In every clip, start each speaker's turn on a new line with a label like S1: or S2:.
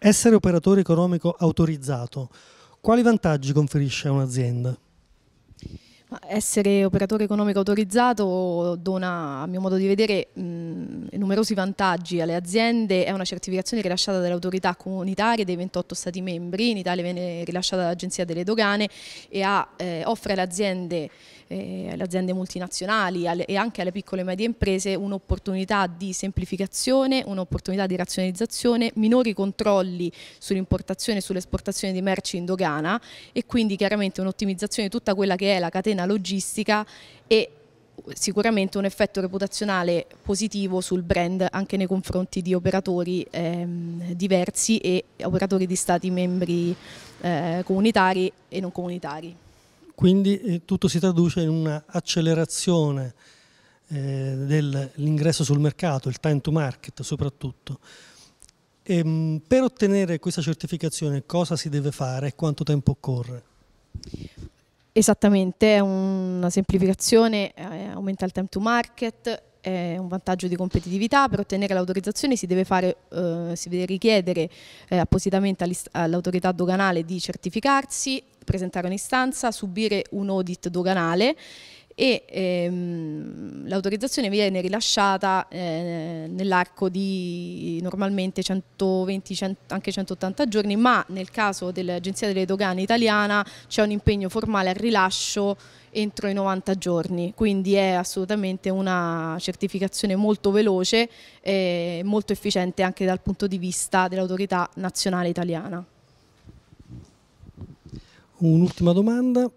S1: Essere operatore economico autorizzato, quali vantaggi conferisce a un'azienda?
S2: Essere operatore economico autorizzato dona, a mio modo di vedere, numerosi vantaggi alle aziende è una certificazione rilasciata dalle autorità comunitarie dei 28 Stati membri, in Italia viene rilasciata dall'Agenzia delle Dogane e ha, eh, offre alle aziende, eh, alle aziende multinazionali alle, e anche alle piccole e medie imprese un'opportunità di semplificazione, un'opportunità di razionalizzazione, minori controlli sull'importazione e sull'esportazione di merci in dogana e quindi chiaramente un'ottimizzazione di tutta quella che è la catena logistica e sicuramente un effetto reputazionale positivo sul brand anche nei confronti di operatori ehm, diversi e operatori di stati membri eh, comunitari e non comunitari.
S1: Quindi eh, tutto si traduce in un'accelerazione eh, dell'ingresso sul mercato, il time to market soprattutto. Ehm, per ottenere questa certificazione cosa si deve fare e quanto tempo occorre?
S2: Esattamente, è una semplificazione, eh, aumenta il time to market, è un vantaggio di competitività, per ottenere l'autorizzazione si deve, fare, eh, si deve richiedere eh, appositamente all'autorità doganale di certificarsi, presentare un'istanza, subire un audit doganale e ehm, l'autorizzazione viene rilasciata eh, nell'arco di normalmente 120, 100, anche 180 giorni, ma nel caso dell'Agenzia delle Dogane italiana c'è un impegno formale al rilascio entro i 90 giorni, quindi è assolutamente una certificazione molto veloce e molto efficiente anche dal punto di vista dell'autorità nazionale italiana.
S1: Un'ultima domanda,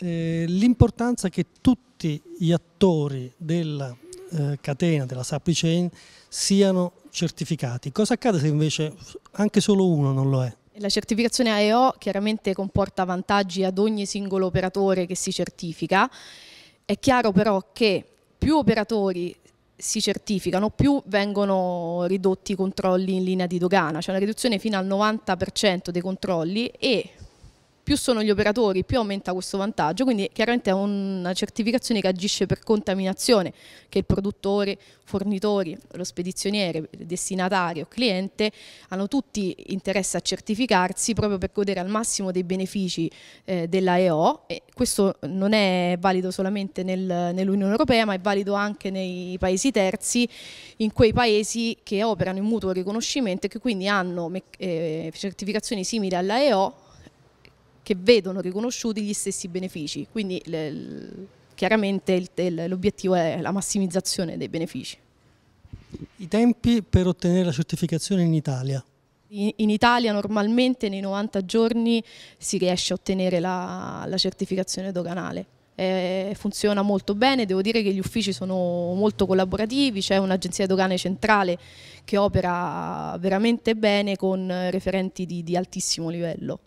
S1: eh, l'importanza che tutti gli attori della eh, catena, della supply chain, siano certificati. Cosa accade se invece anche solo uno non lo è?
S2: La certificazione AEO chiaramente comporta vantaggi ad ogni singolo operatore che si certifica. È chiaro però che più operatori si certificano, più vengono ridotti i controlli in linea di dogana, c'è cioè una riduzione fino al 90% dei controlli e più sono gli operatori, più aumenta questo vantaggio, quindi chiaramente è una certificazione che agisce per contaminazione, che il produttore, fornitori, lo spedizioniere, destinatario, cliente hanno tutti interesse a certificarsi proprio per godere al massimo dei benefici eh, della EO e questo non è valido solamente nel, nell'Unione Europea ma è valido anche nei paesi terzi, in quei paesi che operano in mutuo riconoscimento e che quindi hanno eh, certificazioni simili alla EO che vedono riconosciuti gli stessi benefici, quindi chiaramente l'obiettivo è la massimizzazione dei benefici.
S1: I tempi per ottenere la certificazione in Italia?
S2: In Italia normalmente nei 90 giorni si riesce a ottenere la, la certificazione doganale. Eh, funziona molto bene, devo dire che gli uffici sono molto collaborativi, c'è un'agenzia dogane centrale che opera veramente bene con referenti di, di altissimo livello.